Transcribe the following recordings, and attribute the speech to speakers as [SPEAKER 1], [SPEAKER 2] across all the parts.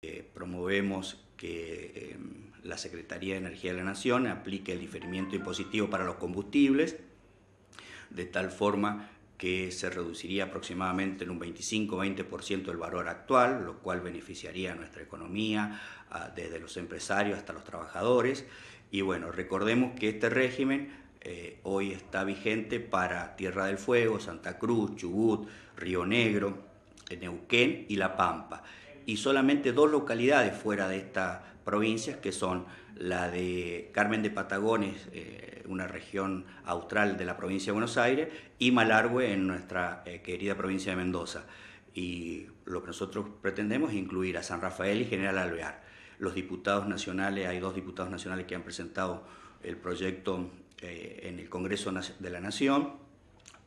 [SPEAKER 1] Eh, promovemos que em, la Secretaría de Energía de la Nación aplique el diferimiento impositivo para los combustibles, de tal forma que se reduciría aproximadamente en un 25-20% el valor actual, lo cual beneficiaría a nuestra economía, desde los empresarios hasta los trabajadores. Y bueno, recordemos que este régimen eh, hoy está vigente para Tierra del Fuego, Santa Cruz, Chubut, Río Negro, Neuquén y La Pampa y solamente dos localidades fuera de estas provincias, que son la de Carmen de Patagones, eh, una región austral de la provincia de Buenos Aires, y Malargüe en nuestra eh, querida provincia de Mendoza. Y lo que nosotros pretendemos es incluir a San Rafael y General Alvear. Los diputados nacionales, hay dos diputados nacionales que han presentado el proyecto eh, en el Congreso de la Nación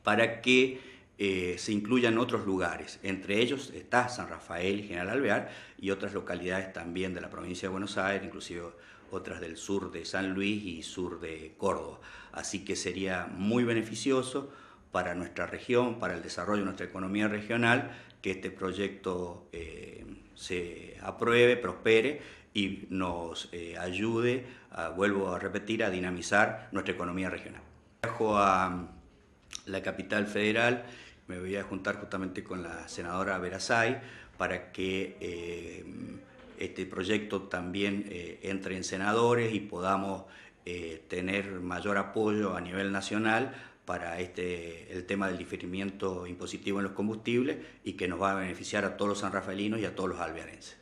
[SPEAKER 1] para que eh, se incluyan otros lugares. Entre ellos está San Rafael, y General Alvear y otras localidades también de la provincia de Buenos Aires, inclusive otras del sur de San Luis y sur de Córdoba. Así que sería muy beneficioso para nuestra región, para el desarrollo de nuestra economía regional, que este proyecto eh, se apruebe, prospere y nos eh, ayude, vuelvo a repetir, a dinamizar nuestra economía regional. Bajo a mm, la capital federal me voy a juntar justamente con la senadora Verasay para que eh, este proyecto también eh, entre en senadores y podamos eh, tener mayor apoyo a nivel nacional para este, el tema del diferimiento impositivo en los combustibles y que nos va a beneficiar a todos los sanrafelinos y a todos los alvearenses.